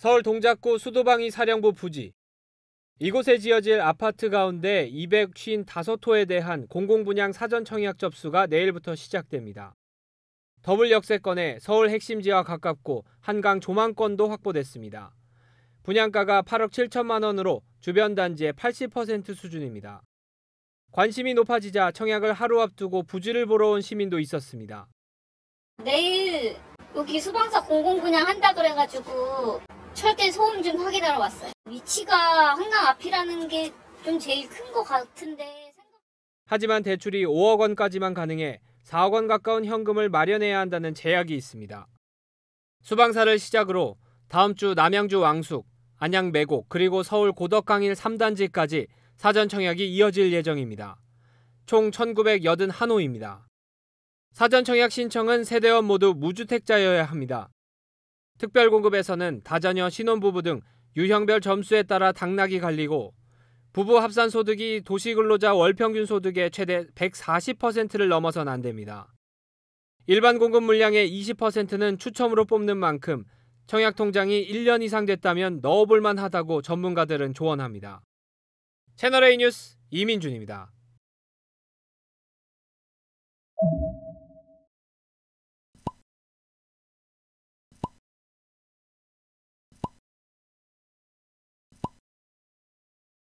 서울 동작구 수도방위 사령부 부지 이곳에 지어질 아파트 가운데 255호에 대한 공공분양 사전 청약 접수가 내일부터 시작됩니다. 더블 역세권에 서울 핵심지와 가깝고 한강 조망권도 확보됐습니다. 분양가가 8억 7천만 원으로 주변 단지의 80% 수준입니다. 관심이 높아지자 청약을 하루 앞두고 부지를 보러 온 시민도 있었습니다. 내일 여기 수방사 공공분양 한다 그래가지고 철제 소음 좀 확인하러 왔어요. 위치가 한강 앞이라는 게 좀 제일 큰 것 같은데. 하지만 대출이 5억 원까지만 가능해 4억 원 가까운 현금을 마련해야 한다는 제약이 있습니다. 수방사를 시작으로 다음 주 남양주 왕숙, 안양 매곡, 그리고 서울 고덕강일 3단지까지 사전 청약이 이어질 예정입니다. 총 1981호입니다. 사전 청약 신청은 세대원 모두 무주택자여야 합니다. 특별공급에서는 다자녀 신혼부부 등 유형별 점수에 따라 당락이 갈리고 부부 합산 소득이 도시근로자 월평균 소득의 최대 140%를 넘어선 안 됩니다. 일반 공급 물량의 20%는 추첨으로 뽑는 만큼 청약 통장이 1년 이상 됐다면 넣어볼 만하다고 전문가들은 조언합니다. 채널A 뉴스 이민준입니다.